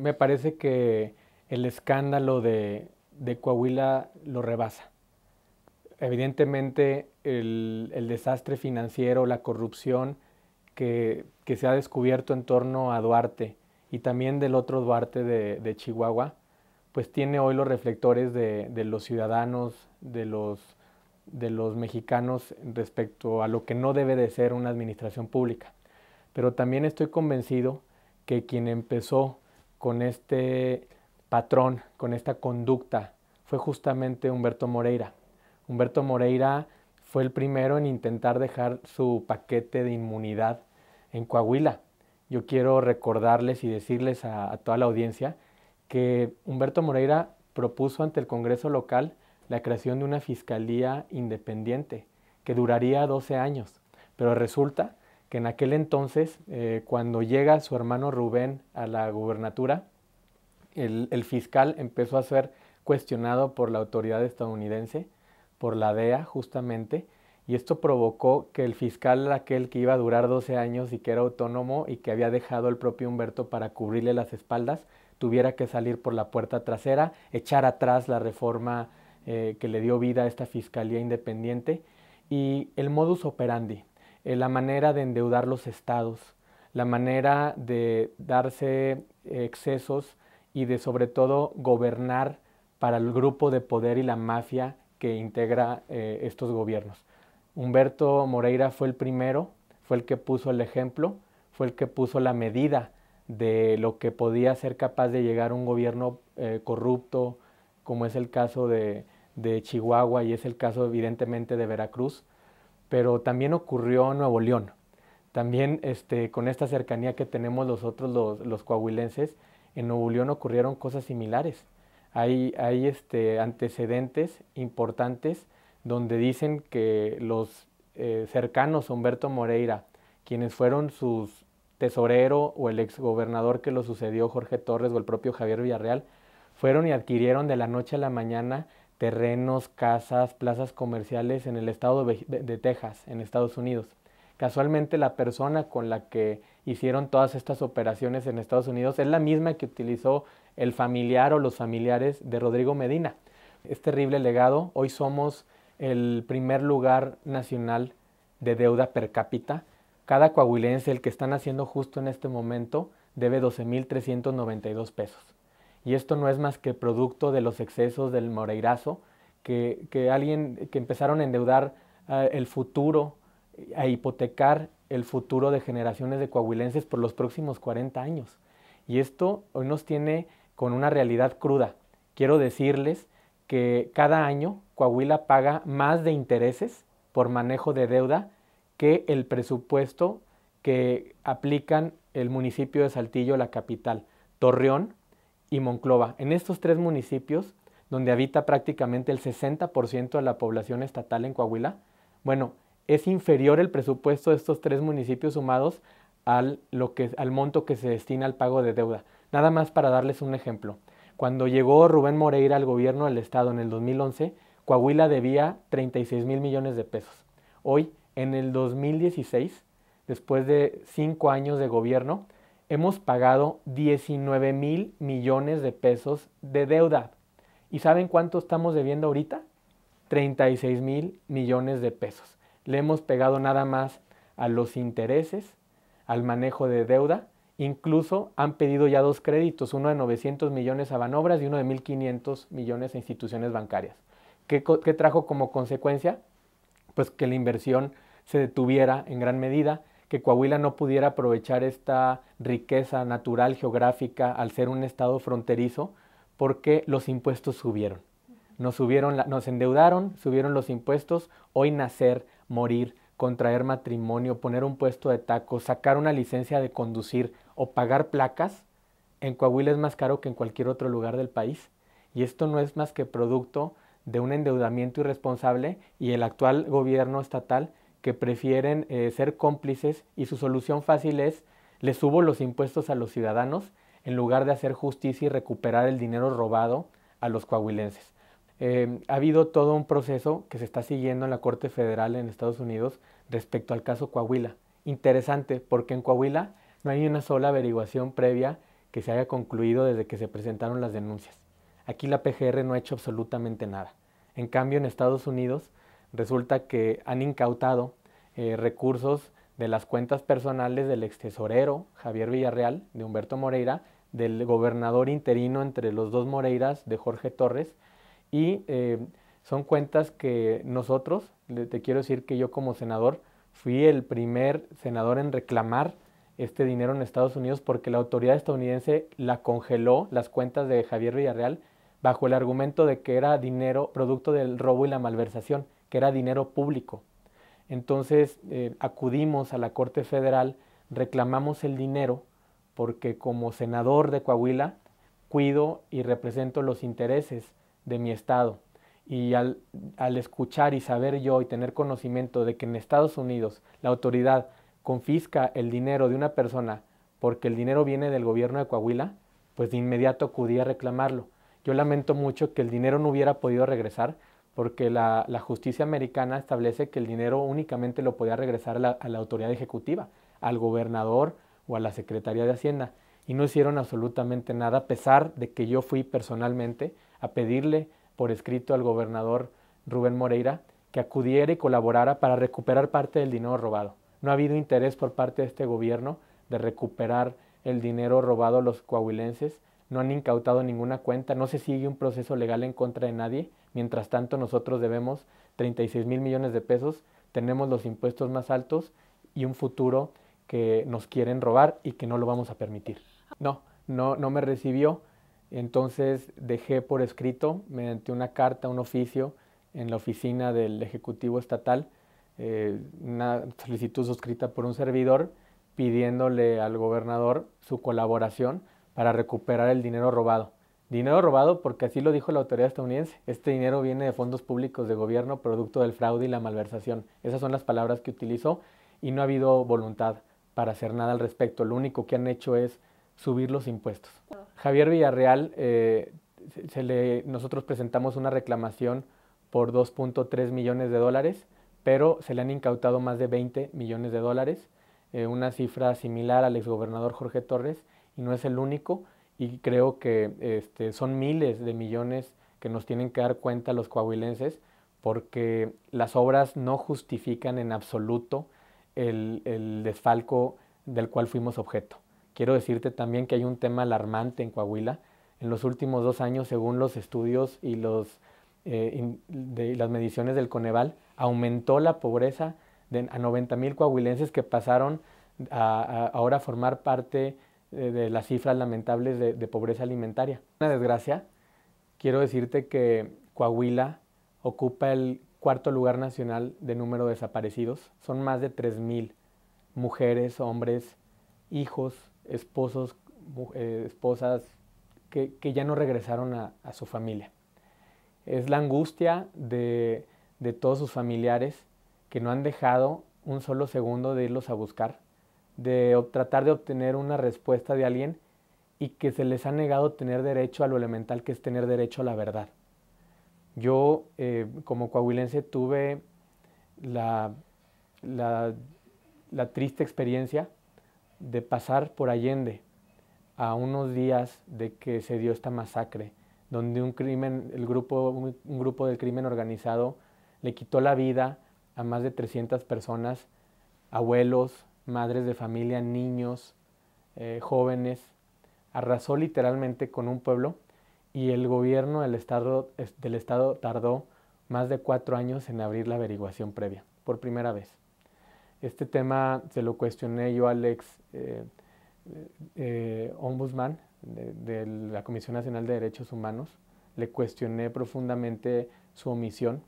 me parece que el escándalo de, Coahuila lo rebasa. Evidentemente, el, desastre financiero, la corrupción que, se ha descubierto en torno a Duarte y también del otro Duarte de, Chihuahua, pues tiene hoy los reflectores de, los ciudadanos, de los, de los mexicanos respecto a lo que no debe de ser una administración pública. Pero también estoy convencido que quien empezó con este patrón, con esta conducta, fue justamente Humberto Moreira. Humberto Moreira fue el primero en intentar dejar su paquete de inmunidad en Coahuila. Yo quiero recordarles y decirles a, toda la audiencia que Humberto Moreira propuso ante el Congreso local la creación de una fiscalía independiente que duraría 12 años, pero resulta que en aquel entonces, eh, cuando llega su hermano Rubén a la gubernatura, el, fiscal empezó a ser cuestionado por la autoridad estadounidense, por la DEA justamente, y esto provocó que el fiscal aquel que iba a durar 12 años y que era autónomo y que había dejado el propio Humberto para cubrirle las espaldas, tuviera que salir por la puerta trasera, echar atrás la reforma eh, que le dio vida a esta fiscalía independiente y el modus operandi eh, la manera de endeudar los estados, la manera de darse eh, excesos y de sobre todo gobernar para el grupo de poder y la mafia que integra eh, estos gobiernos. Humberto Moreira fue el primero, fue el que puso el ejemplo, fue el que puso la medida de lo que podía ser capaz de llegar un gobierno corrupto, como es el caso de Chihuahua y es el caso evidentemente de Veracruz, pero también ocurrió en Nuevo León. También este, con esta cercanía que tenemos nosotros los, los coahuilenses, en Nuevo León ocurrieron cosas similares. Hay, este, antecedentes importantes donde dicen que los eh, cercanos Humberto Moreira, quienes fueron sus tesorero o el exgobernador que lo sucedió, Jorge Torres o el propio Javier Villarreal, fueron y adquirieron de la noche a la mañana terrenos, casas, plazas comerciales en el estado de, Texas, en Estados Unidos. Casualmente la persona con la que hicieron todas estas operaciones en Estados Unidos es la misma que utilizó el familiar o los familiares de Rodrigo Medina. Es terrible legado. Hoy somos el primer lugar nacional de deuda per cápita. Cada coahuilense, el que están haciendo justo en este momento, debe 12.392 pesos. Y esto no es más que producto de los excesos del Moreirazo, que, alguien que empezaron a endeudar ah, el futuro, a hipotecar el futuro de generaciones de coahuilenses por los próximos 40 años. Y esto hoy nos tiene con una realidad cruda. Quiero decirles que cada año Coahuila paga más de intereses por manejo de deuda que el presupuesto que aplican el municipio de Saltillo, la capital. Torreón y Monclova. En estos tres municipios, donde habita prácticamente el 60% de la población estatal en Coahuila, bueno, es inferior el presupuesto de estos tres municipios sumados al, lo que, al monto que se destina al pago de deuda. Nada más para darles un ejemplo. Cuando llegó Rubén Moreira al gobierno del Estado en el 2011, Coahuila debía 36 mil millones de pesos. Hoy, en el 2016, después de cinco años de gobierno, hemos pagado 19 mil millones de pesos de deuda. ¿Y saben cuánto estamos debiendo ahorita? 36 mil millones de pesos. Le hemos pegado nada más a los intereses, al manejo de deuda. Incluso han pedido ya dos créditos, uno de 900 millones a Banobras y uno de 1.500 millones a instituciones bancarias. ¿Qué, ¿Qué trajo como consecuencia? Pues que la inversión se detuviera en gran medida que Coahuila no pudiera aprovechar esta riqueza natural geográfica al ser un estado fronterizo porque los impuestos subieron. Nos, nos endeudaron, subieron los impuestos, hoy nacer, morir, contraer matrimonio, poner un puesto de taco, sacar una licencia de conducir o pagar placas, en Coahuila es más caro que en cualquier otro lugar del país. Y esto no es más que producto de un endeudamiento irresponsable y el actual gobierno estatal que prefieren eh, ser cómplices y su solución fácil es les subo los impuestos a los ciudadanos en lugar de hacer justicia y recuperar el dinero robado a los coahuilenses. Em, ha habido todo un proceso que se está siguiendo en la Corte Federal en Estados Unidos respecto al caso Coahuila. Interesante, porque en Coahuila no hay una sola averiguación previa que se haya concluido desde que se presentaron las denuncias. Aquí la PGR no ha hecho absolutamente nada. En cambio, en Estados Unidos resulta que han incautado eh, recursos de las cuentas personales del ex tesorero Javier Villarreal, de Humberto Moreira, del gobernador interino entre los dos Moreiras, de Jorge Torres, y eh, son cuentas que nosotros, te quiero decir que yo como senador fui el primer senador en reclamar este dinero en Estados Unidos porque la autoridad estadounidense la congeló, las cuentas de Javier Villarreal, bajo el argumento de que era dinero producto del robo y la malversación que era dinero público. Entonces eh, acudimos a la Corte Federal, reclamamos el dinero, porque como senador de Coahuila cuido y represento los intereses de mi Estado. Y al, al escuchar y saber yo y tener conocimiento de que en Estados Unidos la autoridad confisca el dinero de una persona porque el dinero viene del gobierno de Coahuila, pues de inmediato acudí a reclamarlo. Yo lamento mucho que el dinero no hubiera podido regresar, porque la, justicia americana establece que el dinero únicamente lo podía regresar a la, a la, autoridad ejecutiva, al gobernador o a la Secretaría de Hacienda. Y no hicieron absolutamente nada, a pesar de que yo fui personalmente a pedirle por escrito al gobernador Rubén Moreira que acudiera y colaborara para recuperar parte del dinero robado. No ha habido interés por parte de este gobierno de recuperar el dinero robado a los coahuilenses no han incautado ninguna cuenta, no se sigue un proceso legal en contra de nadie. Mientras tanto, nosotros debemos 36 mil millones de pesos, tenemos los impuestos más altos y un futuro que nos quieren robar y que no lo vamos a permitir. No, no, me recibió. Entonces dejé por escrito, mediante una carta, un oficio, en la oficina del Ejecutivo Estatal, eh, una solicitud suscrita por un servidor pidiéndole al gobernador su colaboración para recuperar el dinero robado. Dinero robado porque así lo dijo la autoridad estadounidense. Este dinero viene de fondos públicos de gobierno, producto del fraude y la malversación. Esas son las palabras que utilizó y no ha habido voluntad para hacer nada al respecto. Lo único que han hecho es subir los impuestos. Javier Villarreal, eh, se le, nosotros presentamos una reclamación por 2.3 millones de dólares, pero se le han incautado más de 20 millones de dólares, eh, una cifra similar al exgobernador Jorge Torres, no es el único y creo que este, son miles de millones que nos tienen que dar cuenta los coahuilenses porque las obras no justifican en absoluto el, desfalco del cual fuimos objeto. Quiero decirte también que hay un tema alarmante en Coahuila. En los últimos dos años, según los estudios y los, eh, de, las mediciones del Coneval, aumentó la pobreza de, a 90 mil coahuilenses que pasaron a, ahora a formar parte eh, de las cifras lamentables de, pobreza alimentaria. Una desgracia, quiero decirte que Coahuila ocupa el cuarto lugar nacional de número de desaparecidos. Son más de 3.000 mujeres, hombres, hijos, esposos, eh, esposas que, ya no regresaron a, su familia. Es la angustia de todos sus familiares que no han dejado un solo segundo de irlos a buscar de tratar de obtener una respuesta de alguien y que se les ha negado tener derecho a lo elemental que es tener derecho a la verdad. Yo eh, como coahuilense tuve la, triste experiencia de pasar por Allende a unos días de que se dio esta masacre, donde un crimen, el grupo, un, un grupo del crimen organizado le quitó la vida a más de 300 personas, abuelos, madres de familia, niños, eh, jóvenes. Arrasó literalmente con un pueblo y el gobierno del estado, del estado tardó más de cuatro años en abrir la averiguación previa, por primera vez. Este tema se lo cuestioné yo al ex eh, eh, ombudsman de, la Comisión Nacional de Derechos Humanos. Le cuestioné profundamente su omisión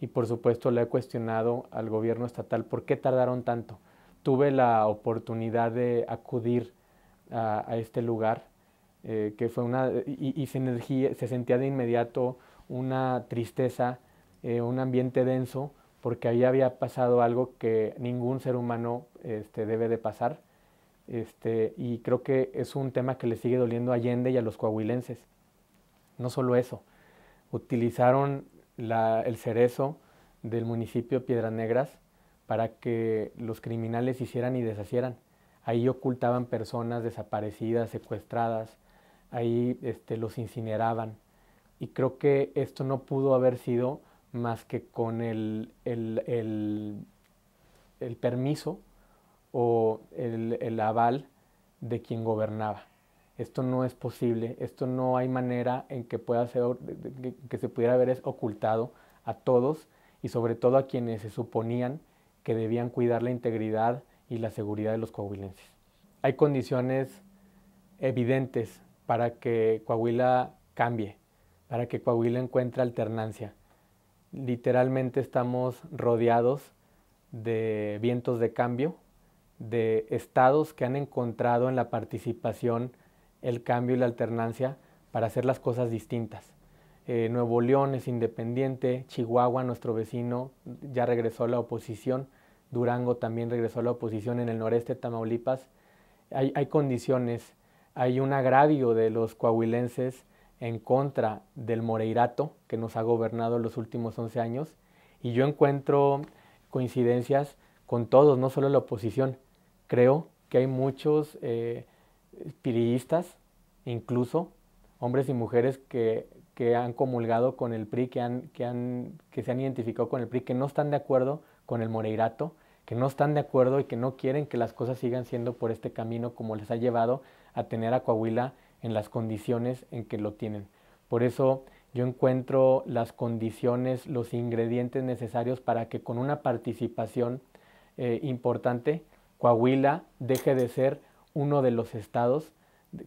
y por supuesto le he cuestionado al gobierno estatal por qué tardaron tanto tuve la oportunidad de acudir a, este lugar, eh, que fue una, y, se, sentía de inmediato una tristeza, eh, un ambiente denso, porque ahí había pasado algo que ningún ser humano este, debe de pasar. Este, y creo que es un tema que le sigue doliendo a Allende y a los coahuilenses. No solo eso, utilizaron el cerezo del municipio Piedras Negras para que los criminales hicieran y deshacieran. Ahí ocultaban personas desaparecidas, secuestradas, ahí este, los incineraban. Y creo que esto no pudo haber sido más que con el, el, permiso o el aval de quien gobernaba esto no es posible, esto no hay manera en que pueda ser, que se pudiera haber ocultado a todos y sobre todo a quienes se suponían que debían cuidar la integridad y la seguridad de los coahuilenses. Hay condiciones evidentes para que Coahuila cambie, para que Coahuila encuentre alternancia. Literalmente estamos rodeados de vientos de cambio, de estados que han encontrado en la participación el cambio y la alternancia para hacer las cosas distintas. Eh, Nuevo León es independiente, Chihuahua, nuestro vecino, ya regresó a la oposición. Durango también regresó a la oposición, en el noreste de Tamaulipas hay, condiciones, hay un agravio de los coahuilenses en contra del Moreirato que nos ha gobernado los últimos 11 años y yo encuentro coincidencias con todos, no solo la oposición. Creo que hay muchos eh, pirillistas, incluso hombres y mujeres que, han comulgado con el PRI, que se han identificado con el PRI, que no están de acuerdo con el Moreirato, que no están de acuerdo y que no quieren que las cosas sigan siendo por este camino como les ha llevado a tener a Coahuila en las condiciones en que lo tienen. Por eso yo encuentro las condiciones, los ingredientes necesarios para que con una participación eh, importante Coahuila deje de ser uno de los estados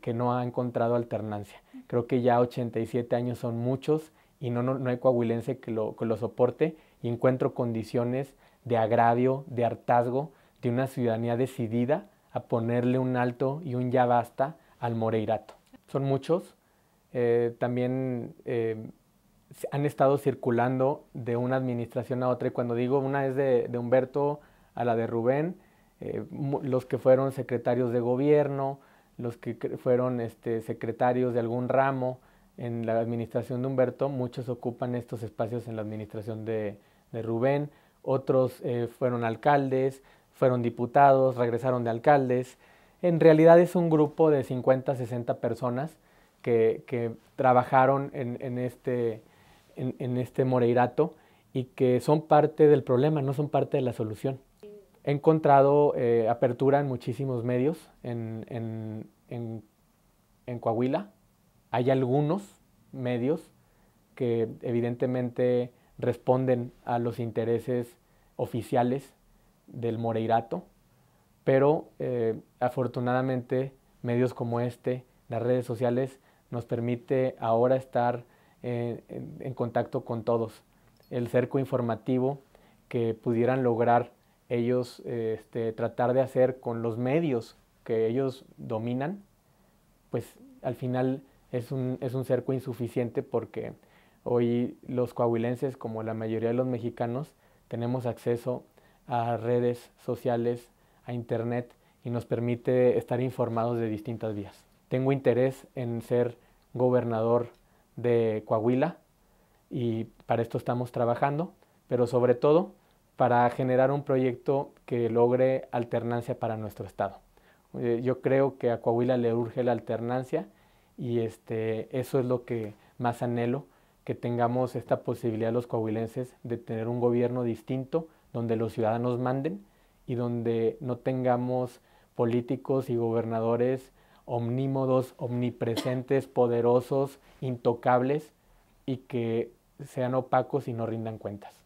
que no ha encontrado alternancia. Creo que ya 87 años son muchos y no, no, hay coahuilense que lo, que lo soporte y encuentro condiciones de agravio, de hartazgo, de una ciudadanía decidida a ponerle un alto y un ya basta al Moreirato. Son muchos. Eh, también eh, han estado circulando de una administración a otra. Y cuando digo una es de, Humberto a la de Rubén, eh, los que fueron secretarios de gobierno, los que fueron este, secretarios de algún ramo en la administración de Humberto, muchos ocupan estos espacios en la administración de Rubén otros eh, fueron alcaldes, fueron diputados, regresaron de alcaldes. En realidad es un grupo de 50, 60 personas que, trabajaron este, en, este, Moreirato y que son parte del problema, no son parte de la solución. He encontrado eh, apertura en muchísimos medios en, Coahuila. Hay algunos medios que evidentemente responden a los intereses oficiales del Moreirato, pero eh, afortunadamente medios como este, las redes sociales, nos permite ahora estar eh, en, contacto con todos. El cerco informativo que pudieran lograr ellos eh, este, tratar de hacer con los medios que ellos dominan, pues al final es un, es un cerco insuficiente porque Hoy los coahuilenses, como la mayoría de los mexicanos, tenemos acceso a redes sociales, a Internet y nos permite estar informados de distintas vías. Tengo interés en ser gobernador de Coahuila y para esto estamos trabajando, pero sobre todo para generar un proyecto que logre alternancia para nuestro estado. Eh, yo creo que a Coahuila le urge la alternancia y este, eso es lo que más anhelo que tengamos esta posibilidad los coahuilenses de tener un gobierno distinto, donde los ciudadanos manden y donde no tengamos políticos y gobernadores omnímodos, omnipresentes, poderosos, intocables y que sean opacos y no rindan cuentas.